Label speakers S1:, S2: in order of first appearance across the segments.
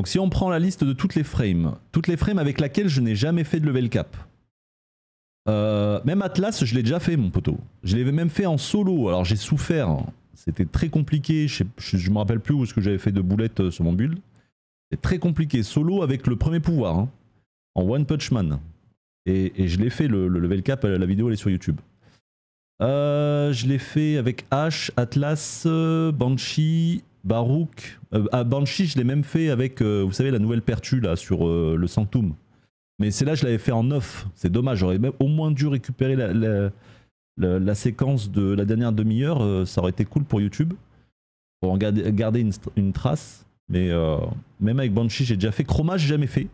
S1: Donc si on prend la liste de toutes les frames, toutes les frames avec laquelle je n'ai jamais fait de level cap. Euh, même Atlas, je l'ai déjà fait mon poteau. Je l'avais même fait en solo, alors j'ai souffert. C'était très compliqué, je, ne me rappelle plus où ce que j'avais fait de boulettes euh, sur mon build. C'est très compliqué, solo avec le premier pouvoir, hein, en One Punch Man. Et, je l'ai fait, le, level cap, la vidéo elle est sur YouTube. Euh, je l'ai fait avec H, Atlas, Banshee, Baruch. Euh, à ah, Banshee, je l'ai même fait avec, euh, vous savez, la nouvelle pertu là sur euh, le Sanctum. Mais c'est là je l'avais fait en neuf. C'est dommage, j'aurais même au moins dû récupérer la, séquence de la dernière demi-heure. ça aurait été cool pour YouTube. Pour en garder, une, trace. Mais même avec Banshee, j'ai déjà fait. Chroma, j'ai jamais fait.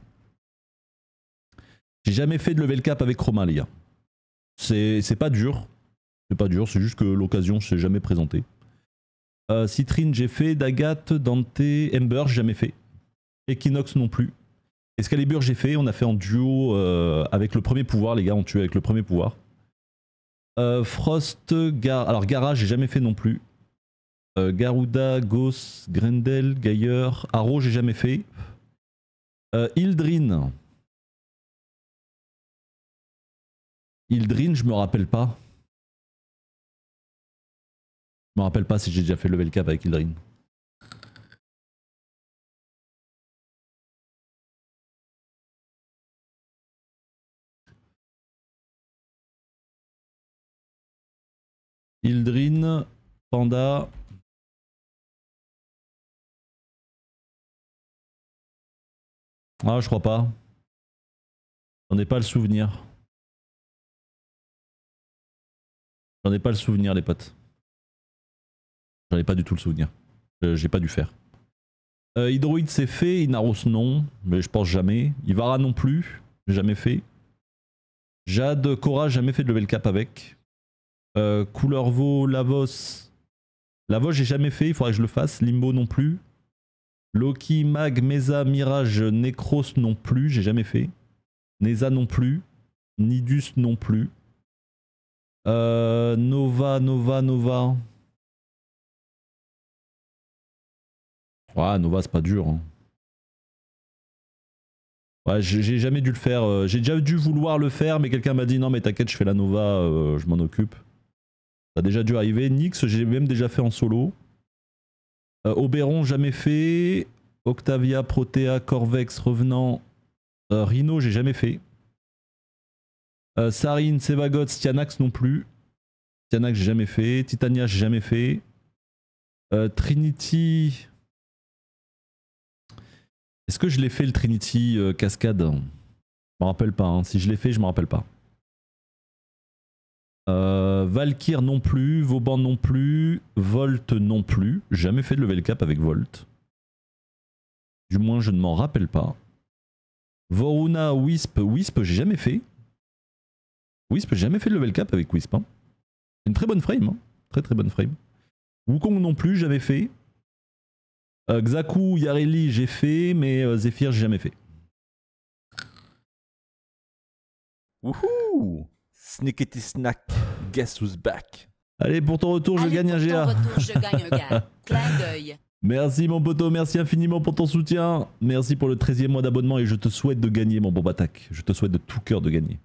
S1: J'ai jamais fait de level cap avec Chroma, les gars. C'est pas dur. C'est pas dur, c'est juste que l'occasion s'est jamais présentée. Euh, citrine, j'ai fait. Dagat, Dante, Ember, j'ai jamais fait. Equinox non plus. Escalibur j'ai fait. On a fait en duo euh, avec le premier pouvoir, les gars. On tue avec le premier pouvoir. Euh, Frost, alors Gara, j'ai jamais fait non plus. Garuda, Goss, Grendel, Gaier, Arrow, j'ai jamais
S2: fait. Ildrin. Ildrin, je me rappelle pas. Je me rappelle pas si j'ai déjà fait level cap avec Ildrin. Ildrin, Panda. Ah, je crois pas. J'en ai pas le souvenir. J'en ai pas le souvenir, les potes. J'en pas du tout le souvenir. Euh, j'ai pas dû faire. Euh, c'est
S1: fait, Inaros non, mais je pense jamais. Ivara non plus, jamais fait. Jade, Cora, jamais fait de level cap avec. Euh, couleur Vaux, Lavos. Lavos j'ai jamais fait, il faudrait que je le fasse. Limbo non plus. Loki, Mag, Mesa, Mirage, Necros non plus, j'ai jamais fait. Neza non plus.
S2: Nidus non plus. Euh, Nova, Nova, Nova. Ouais, Nova, c'est pas dur. Hein. Ouais, j'ai jamais dû le faire. Euh, j'ai déjà dû vouloir le faire,
S1: mais quelqu'un m'a dit non, mais t'inquiète, je fais la Nova, euh, je m'en occupe. Ça a déjà dû arriver. Nix, j'ai même déjà fait en solo. Obéron euh, Oberon, jamais fait. Octavia, Protea, Corvex, Revenant. Rhino, j'ai jamais fait. Sarine, Sevagot, Styanax non plus. Styanax, j'ai jamais fait. Titania, j'ai jamais fait. Trinity, est-ce que je l'ai fait le Trinity euh, Cascade Je me rappelle pas. Hein. Si je l'ai fait, je me rappelle pas. Euh, Valkyr non plus, Vauban non plus, Volt non plus. Jamais fait de level cap avec Volt. Du moins, je ne m'en rappelle pas. Voruna, Wisp, Wisp, j'ai jamais fait. Wisp, j'ai jamais fait de level cap avec Wisp. Hein. Une très bonne frame. Hein. Très très bonne frame. Wukong non plus, jamais fait. Euh, Xaku, Yareli, j'ai fait, mais euh, Zephyr, j'ai jamais fait. Wouhou Snickety snack, guess who's back Allez, pour ton retour, je gagne pour un GA. Retour, je gagne Merci mon poteau, merci infiniment pour ton soutien. Merci pour le 13e mois d'abonnement et je te souhaite de gagner mon bon Je te souhaite de tout cœur de gagner.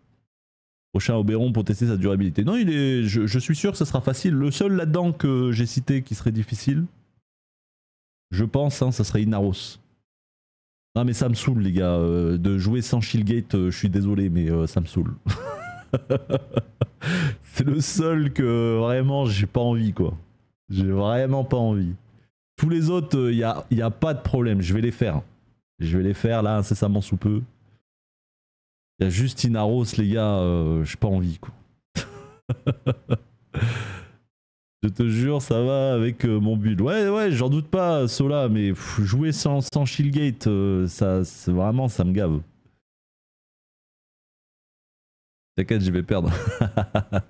S1: Prochain Oberon pour tester sa durabilité. Non, il est, je, je suis sûr que ce sera facile. Le seul là-dedans que j'ai cité qui serait difficile, je pense, hein, ça serait Inaros. Non mais ça me saoule les gars, euh, de jouer sans Shieldgate, euh, je suis désolé mais euh, ça me saoule. c'est le seul que vraiment j'ai pas envie quoi. J'ai vraiment pas envie. Tous les autres, il n'y a, a pas de problème, je vais les faire. Je vais les faire là incessamment sous peu. Il y a juste Inaros les gars, j'ai pas envie quoi. Je te jure, ça va avec euh, mon build. Ouais, ouais, j'en doute pas, Sola, mais jouer sans, sans Shieldgate,
S2: euh, ça, ça, vraiment, ça me gave. T'inquiète, je vais perdre.